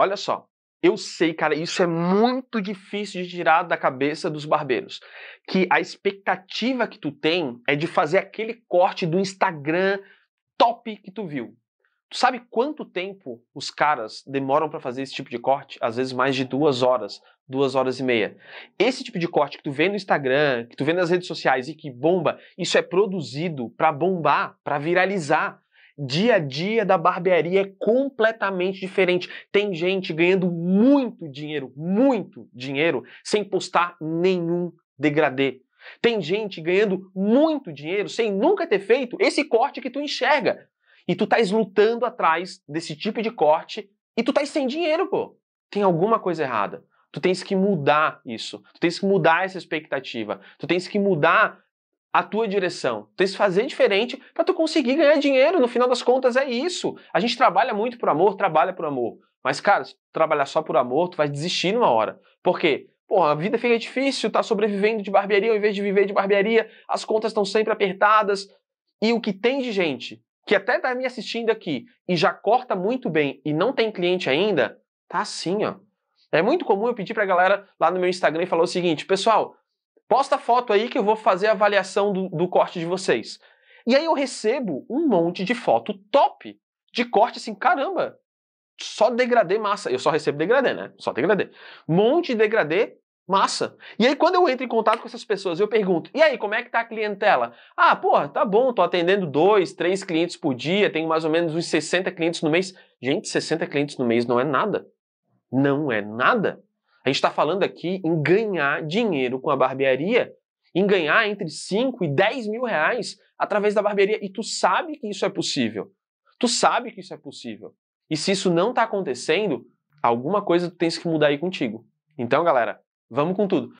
Olha só, eu sei, cara, isso é muito difícil de tirar da cabeça dos barbeiros. Que a expectativa que tu tem é de fazer aquele corte do Instagram top que tu viu. Tu sabe quanto tempo os caras demoram para fazer esse tipo de corte? Às vezes mais de duas horas, duas horas e meia. Esse tipo de corte que tu vê no Instagram, que tu vê nas redes sociais e que bomba, isso é produzido para bombar, para viralizar dia a dia da barbearia é completamente diferente. Tem gente ganhando muito dinheiro, muito dinheiro, sem postar nenhum degradê. Tem gente ganhando muito dinheiro sem nunca ter feito esse corte que tu enxerga. E tu estás lutando atrás desse tipo de corte e tu estás sem dinheiro, pô. Tem alguma coisa errada. Tu tens que mudar isso. Tu tens que mudar essa expectativa. Tu tens que mudar a tua direção. Tem que fazer diferente para tu conseguir ganhar dinheiro. No final das contas é isso. A gente trabalha muito por amor, trabalha por amor. Mas cara, se tu trabalhar só por amor, tu vai desistir numa hora. Por quê? Pô, a vida fica difícil, tá sobrevivendo de barbearia ao invés de viver de barbearia, as contas estão sempre apertadas. E o que tem de gente que até tá me assistindo aqui e já corta muito bem e não tem cliente ainda, tá assim, ó. É muito comum eu pedir pra galera lá no meu Instagram e falar o seguinte, pessoal, Posta foto aí que eu vou fazer a avaliação do, do corte de vocês. E aí eu recebo um monte de foto top de corte assim, caramba, só degradê massa. Eu só recebo degradê, né? Só degradê. Monte de degradê massa. E aí quando eu entro em contato com essas pessoas, eu pergunto: "E aí, como é que tá a clientela?" "Ah, porra, tá bom, tô atendendo dois, três clientes por dia, tenho mais ou menos uns 60 clientes no mês." Gente, 60 clientes no mês não é nada. Não é nada. A gente está falando aqui em ganhar dinheiro com a barbearia, em ganhar entre 5 e 10 mil reais através da barbearia. E tu sabe que isso é possível. Tu sabe que isso é possível. E se isso não está acontecendo, alguma coisa tu tens que mudar aí contigo. Então, galera, vamos com tudo.